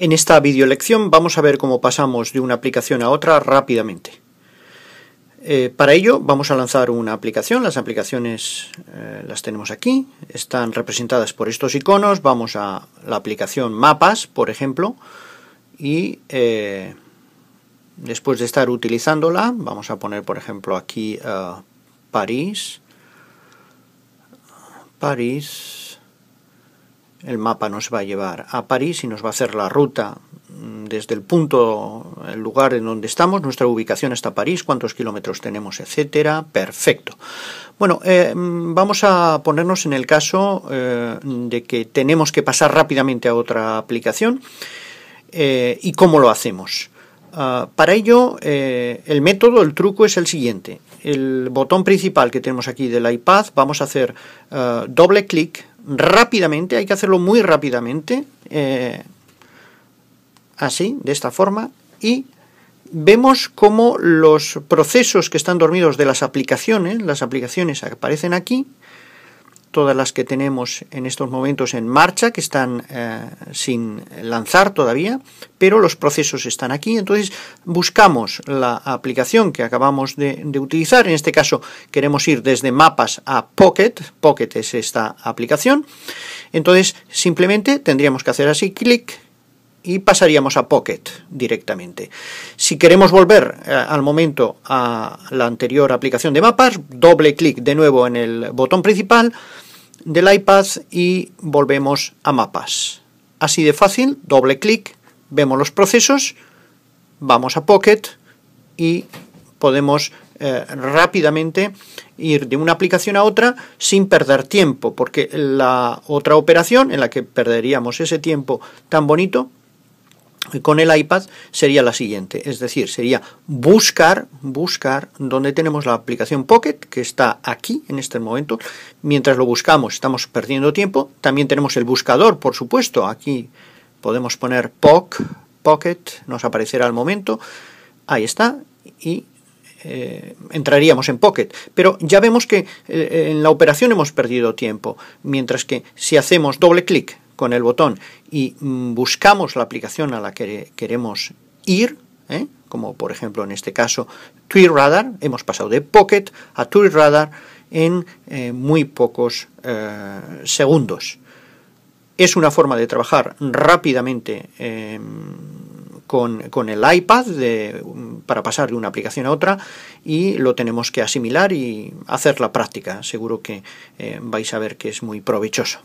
En esta videolección vamos a ver cómo pasamos de una aplicación a otra rápidamente. Eh, para ello vamos a lanzar una aplicación, las aplicaciones eh, las tenemos aquí, están representadas por estos iconos, vamos a la aplicación mapas, por ejemplo, y eh, después de estar utilizándola, vamos a poner por ejemplo aquí París, París, el mapa nos va a llevar a París y nos va a hacer la ruta mm, desde el punto, el lugar en donde estamos, nuestra ubicación hasta París, cuántos kilómetros tenemos, etcétera. Perfecto. Bueno, eh, mm, vamos a ponernos en el caso eh, de que tenemos que pasar rápidamente a otra aplicación eh, y cómo lo hacemos. Ah, para ello, el método, el truco es el siguiente. El botón principal que tenemos aquí del iPad, vamos a hacer ah, doble clic rápidamente, hay que hacerlo muy rápidamente, eh, así, de esta forma, y vemos cómo los procesos que están dormidos de las aplicaciones, las aplicaciones aparecen aquí, todas las que tenemos en estos momentos en marcha, que están eh, sin lanzar todavía, pero los procesos están aquí. Entonces buscamos la aplicación que acabamos de, de utilizar. En este caso queremos ir desde mapas a Pocket. Pocket es esta aplicación. Entonces simplemente tendríamos que hacer así clic y pasaríamos a Pocket directamente. Si queremos volver eh, al momento a la anterior aplicación de mapas, doble clic de nuevo en el botón principal del iPad y volvemos a mapas. Así de fácil, doble clic, vemos los procesos, vamos a Pocket y podemos eh, rápidamente ir de una aplicación a otra sin perder tiempo, porque la otra operación en la que perderíamos ese tiempo tan bonito con el iPad sería la siguiente, es decir, sería buscar, buscar donde tenemos la aplicación Pocket, que está aquí en este momento. Mientras lo buscamos, estamos perdiendo tiempo. También tenemos el buscador, por supuesto. Aquí podemos poner Pocket, nos aparecerá al momento. Ahí está. Y eh, entraríamos en Pocket. Pero ya vemos que eh, en la operación hemos perdido tiempo. Mientras que si hacemos doble clic con el botón y mm, buscamos la aplicación a la que queremos ir, ¿eh? como por ejemplo en este caso Twitter Radar, hemos pasado de Pocket a Twitter Radar en eh, muy pocos eh, segundos. Es una forma de trabajar rápidamente em, con, el iPad mm, para pasar de una aplicación a otra y lo tenemos que asimilar y hacer la práctica. Seguro que vais a ver que es muy provechoso.